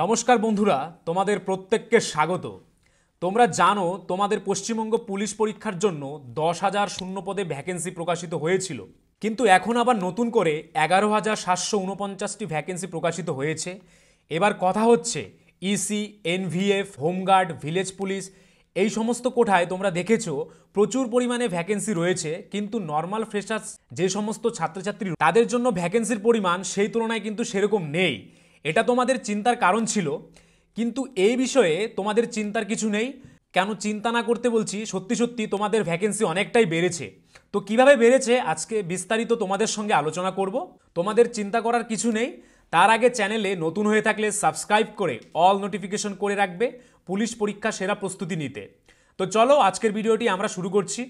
নমস্কার বন্ধুরা তোমাদের প্রত্যেককে স্বাগত তোমরা জানো তোমাদের পশ্চিমবঙ্গ পুলিশ পরীক্ষার জন্য দশ হাজার শূন্য পদে ভ্যাকেন্সি প্রকাশিত হয়েছিল কিন্তু এখন আবার নতুন করে এগারো হাজার সাতশো উনপঞ্চাশটি ভ্যাকেন্সি প্রকাশিত হয়েছে এবার কথা হচ্ছে EC NVF home guard village police এই সমস্ত কোঠায় তোমরা দেখেছো প্রচুর পরিমাণে ভ্যাকেন্সি রয়েছে কিন্তু নর্মাল ফ্রেশার্স যে সমস্ত ছাত্রছাত্রী তাদের জন্য ভ্যাকেন্সির পরিমাণ সেই তুলনায় কিন্তু সেরকম নেই এটা তোমাদের চিন্তার কারণ ছিল কিন্তু এই বিষয়ে তোমাদের চিন্তার কিছু নেই কেন চিন্তা না করতে বলছি সত্যি সত্যি তোমাদের ভ্যাকেন্সি অনেকটাই বেড়েছে তো কিভাবে বেড়েছে আজকে বিস্তারিত তোমাদের সঙ্গে আলোচনা করব তোমাদের চিন্তা করার কিছু নেই তার আগে চ্যানেলে নতুন হয়ে থাকলে সাবস্ক্রাইব করে অল নোটিফিকেশন করে রাখবে পুলিশ পরীক্ষা সেরা প্রস্তুতি নিতে তো চলো আজকের ভিডিওটি আমরা শুরু করছি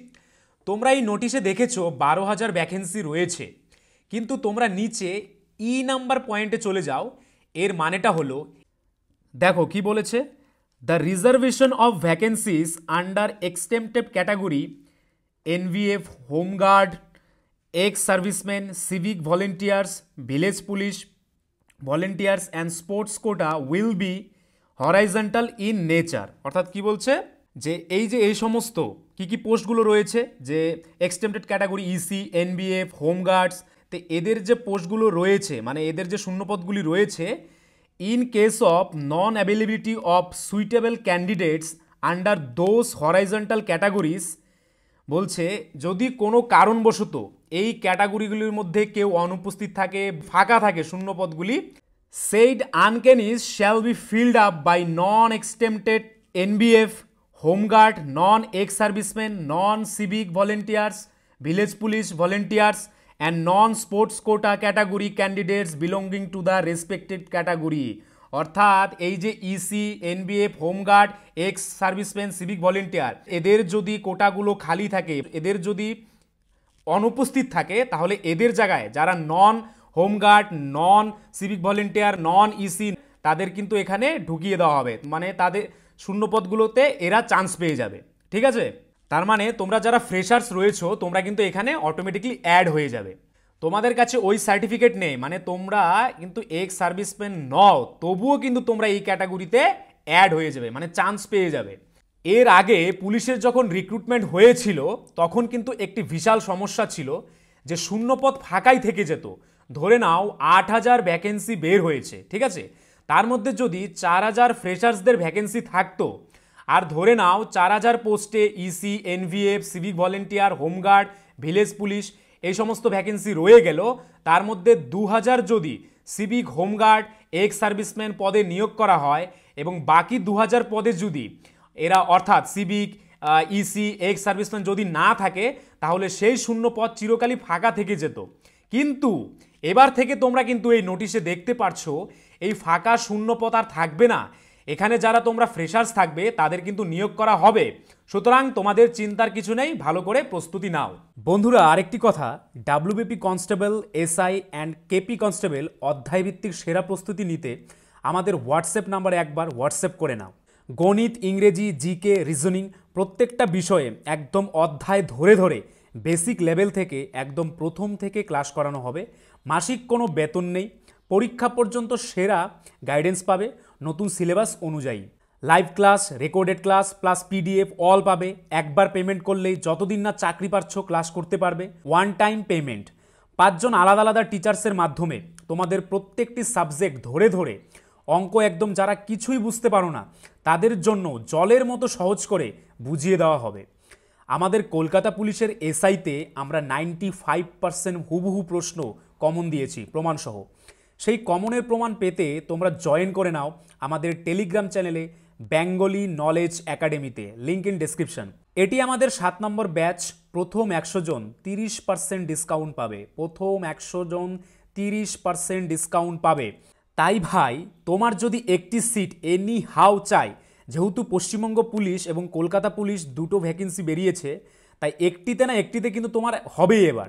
তোমরা এই নোটিশে দেখেছো বারো হাজার ভ্যাকেন্সি রয়েছে কিন্তু তোমরা নিচে ই নাম্বার পয়েন্টে চলে যাও এর মানেটা হলো দেখো কি বলেছে the reservation of vacancies under exempted category NVF home guard ex serviceman civic volunteers village police volunteers and sports quota will be horizontal in nature অর্থাৎ কি বলছে যে এই যে এই সমস্ত কি কি পোস্টগুলো রয়েছে যে exempted category EC NVF home guards তো এদের যে পোস্টগুলো রয়েছে মানে এদের যে শূন্যপদগুলি রয়েছে in case of non availability of suitable candidates under those horizontal categories বলছে যদি কোনো কারণবশত এই ক্যাটাগরিগুলির মধ্যে কেউ অনুপস্থিত থাকে ফাঁকা থাকে শূন্যপদগুলি said vacancies shall be filled up by non exempted NVF home guard non ex serviceman non civic volunteers village police volunteers and non sports quota category candidates belonging to the respected category অর্থাৎ এই যে EC NVF home guard ex serviceman civic volunteer এদের যদি কোটাগুলো খালি থাকে এদের যদি অনুপস্থিত থাকে তাহলে এদের জায়গায় যারা non home guard non civic volunteer non EC তাদের কিন্তু এখানে ঢুকিয়ে দেওয়া হবে মানে তাদের শূন্যপদগুলোতে এরা চান্স পেয়ে যাবে ঠিক আছে তার মানে তোমরা যারা ফ্রেশার্স রয়েছো তোমরা কিন্তু এখানে অটোমেটিকলি অ্যাড হয়ে যাবে তোমাদের কাছে ওই সার্টিফিকেট নেই মানে তোমরা কিন্তু এক্স সার্ভিসম্যান নও তবুও কিন্তু তোমরা এই ক্যাটাগরিতে অ্যাড হয়ে যাবে মানে চান্স পেয়ে যাবে এর আগে পুলিশের যখন রিক্রুটমেন্ট হয়েছিল তখন কিন্তু একটি বিশাল সমস্যা ছিল যে শূন্যপথ ফাঁকাই থেকে যেত ধরে নাও আট হাজার ভ্যাকেন্সি বের হয়েছে ঠিক আছে তার মধ্যে যদি চার হাজার ফ্রেশার্সদের ভ্যাকেন্সি থাকতো আর ধরে নাও চার হাজার পোস্টে EC NVF civic volunteer home guard village police এই সমস্ত ভ্যাকেন্সি রয়ে গেল তার মধ্যে দু হাজার যদি সিভিক হোমগার্ড এক্স সার্ভিসম্যান পদে নিয়োগ করা হয় এবং বাকি দু হাজার পদে যদি এরা অর্থাৎ সিভিক ইসি এক্স সার্ভিসম্যান যদি না থাকে তাহলে সেই শূন্য পদ চিরকালই ফাঁকা থেকে যেত কিন্তু এবার থেকে তোমরা কিন্তু এই নোটিশে দেখতে পারছো এই ফাঁকা শূন্য পদ আর থাকবে না এখানে যারা তোমরা ফ্রেশার্স থাকবে তাদের কিন্তু নিয়োগ করা হবে সুতরাং তোমাদের চিন্তার কিছু নেই ভালো করে প্রস্তুতি নাও বন্ধুরা আরেকটি কথা WBP constable SI and KP constable অধ্যায়ভিত্তিক সেরা প্রস্তুতি নিতে আমাদের হোয়াটসঅ্যাপ নাম্বারে একবার হোয়াটসঅ্যাপ করে নাও গণিত ইংরেজি জিকে রিজনিং প্রত্যেকটা বিষয়ে একদম অধ্যায় ধরে ধরে বেসিক লেভেল থেকে একদম প্রথম থেকে ক্লাস করানো হবে মাসিক কোনো বেতন নেই পরীক্ষা পর্যন্ত সেরা গাইডেন্স পাবে নতুন সিলেবাস অনুযায়ী live class recorded class plus PDF all পাবে একবার পেমেন্ট করলেই যতদিন না চাকরি পাচ্ছ ক্লাস করতে পারবে ওয়ান টাইম পেমেন্ট পাঁচজন আলাদা আলাদা টিচার্সের মাধ্যমে তোমাদের প্রত্যেকটি সাবজেক্ট ধরে ধরে অঙ্ক একদম যারা কিছুই বুঝতে পারো না তাদের জন্য জলের মতো সহজ করে বুঝিয়ে দেওয়া হবে আমাদের কলকাতা পুলিশের এসআইতে আমরা নাইনটি ফাইভ পার্সেন্ট হুবহু প্রশ্ন কমন দিয়েছি প্রমাণসহ সেই কমনের প্রমাণ পেতে তোমরা জয়েন করে নাও আমাদের টেলিগ্রাম চ্যানেলে বেঙ্গলি নলেজ একাডেমিতে লিঙ্ক ইন ডিসক্রিপশন এটি আমাদের সাত নম্বর ব্যাচ প্রথম একশো জন তিরিশ পার্সেন্ট ডিসকাউন্ট পাবে প্রথম একশো জন তিরিশ পার্সেন্ট ডিসকাউন্ট পাবে তাই ভাই তোমার যদি একটি সিট এনি হাউ চাই যেহেতু পশ্চিমবঙ্গ পুলিশ এবং কলকাতা পুলিশ দুটো ভ্যাকেন্সি বেরিয়েছে তাই একটিতে না একটিতে কিন্তু তোমার হবেই এবার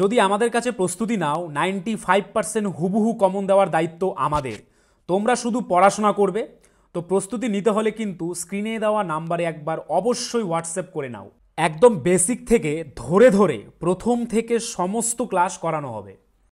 যদি আমাদের কাছে প্রস্তুতি নাও নাইনটি ফাইভ পার্সেন্ট হুবহু কমন দেওয়ার দায়িত্ব আমাদের তোমরা শুধু পড়াশোনা করবে তো প্রস্তুতি নিতে হলে কিন্তু স্ক্রিনে দেওয়া নাম্বারে একবার অবশ্যই হোয়াটসঅ্যাপ করে নাও একদম বেসিক থেকে ধরে ধরে প্রথম থেকে সমস্ত ক্লাস করানো হবে